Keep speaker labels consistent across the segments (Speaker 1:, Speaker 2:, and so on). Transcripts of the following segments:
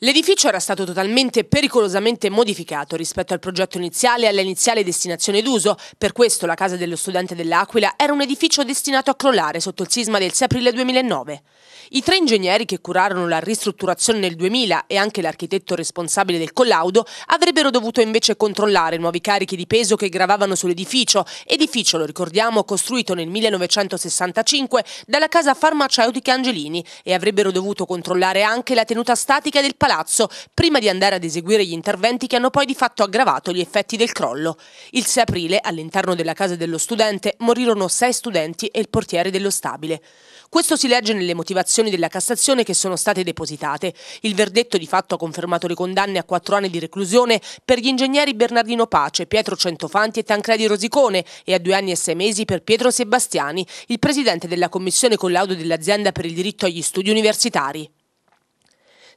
Speaker 1: L'edificio era stato totalmente pericolosamente modificato rispetto al progetto iniziale e alla iniziale destinazione d'uso, per questo la casa dello studente dell'Aquila era un edificio destinato a crollare sotto il sisma del 6 aprile 2009. I tre ingegneri che curarono la ristrutturazione nel 2000 e anche l'architetto responsabile del collaudo avrebbero dovuto invece controllare nuovi carichi di peso che gravavano sull'edificio, edificio, lo ricordiamo, costruito nel 1965 dalla casa farmaceutica Angelini e avrebbero dovuto controllare anche la tenuta statica del palazzo palazzo prima di andare ad eseguire gli interventi che hanno poi di fatto aggravato gli effetti del crollo. Il 6 aprile, all'interno della casa dello studente, morirono sei studenti e il portiere dello stabile. Questo si legge nelle motivazioni della Cassazione che sono state depositate. Il verdetto di fatto ha confermato le condanne a quattro anni di reclusione per gli ingegneri Bernardino Pace, Pietro Centofanti e Tancredi Rosicone e a due anni e sei mesi per Pietro Sebastiani, il presidente della commissione collaudo dell'azienda per il diritto agli studi universitari.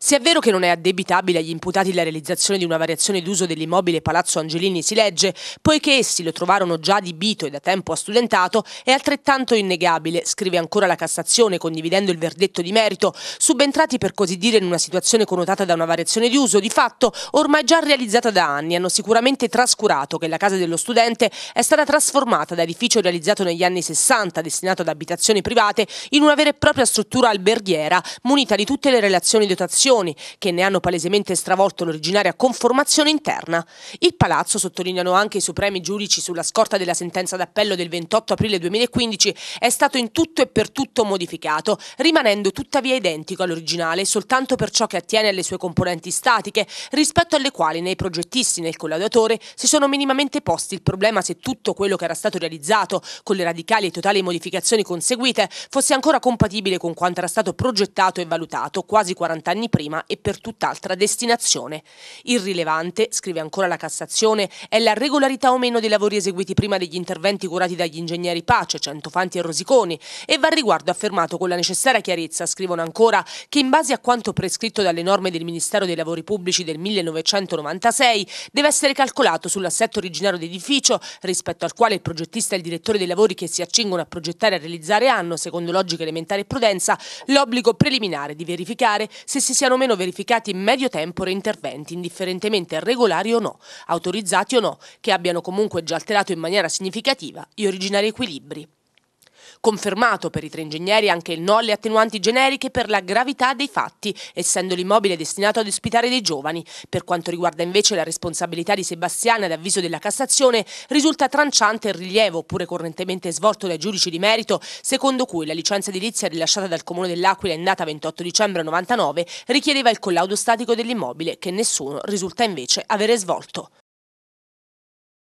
Speaker 1: Se è vero che non è addebitabile agli imputati la realizzazione di una variazione d'uso dell'immobile Palazzo Angelini, si legge, poiché essi lo trovarono già adibito e da tempo astudentato, è altrettanto innegabile, scrive ancora la Cassazione, condividendo il verdetto di merito, subentrati per così dire in una situazione connotata da una variazione di uso, di fatto ormai già realizzata da anni, hanno sicuramente trascurato che la casa dello studente è stata trasformata da edificio realizzato negli anni 60, destinato ad abitazioni private, in una vera e propria struttura alberghiera, munita di tutte le relazioni dotazioni decisioni che ne hanno palesemente stravolto l'originaria conformazione interna. Il palazzo, sottolineano anche i supremi giudici sulla scorta della sentenza d'appello del 28 aprile 2015, è stato in tutto e per tutto modificato, rimanendo tuttavia identico all'originale soltanto per ciò che attiene alle sue componenti statiche, rispetto alle quali nei progettisti nel collaudatore si sono minimamente posti il problema se tutto quello che era stato realizzato, con le radicali e totali modificazioni conseguite, fosse ancora compatibile con quanto era stato progettato e valutato quasi 40 anni prima prima e per tutt'altra destinazione. Irrilevante, scrive ancora la Cassazione, è la regolarità o meno dei lavori eseguiti prima degli interventi curati dagli ingegneri Pace, Centofanti e Rosiconi e va al riguardo affermato con la necessaria chiarezza, scrivono ancora, che in base a quanto prescritto dalle norme del Ministero dei Lavori Pubblici del 1996 deve essere calcolato sull'assetto originario d'edificio rispetto al quale il progettista e il direttore dei lavori che si accingono a progettare e realizzare hanno, secondo logica elementare e prudenza, l'obbligo preliminare di verificare se si sia siano meno verificati in medio tempore interventi, indifferentemente regolari o no, autorizzati o no, che abbiano comunque già alterato in maniera significativa gli originari equilibri. Confermato per i tre ingegneri anche il no alle attenuanti generiche per la gravità dei fatti, essendo l'immobile destinato ad ospitare dei giovani. Per quanto riguarda invece la responsabilità di Sebastiana ad avviso della Cassazione, risulta tranciante il rilievo, pure correntemente svolto dai giudici di merito, secondo cui la licenza edilizia rilasciata dal Comune dell'Aquila in data 28 dicembre 99 richiedeva il collaudo statico dell'immobile, che nessuno risulta invece avere svolto.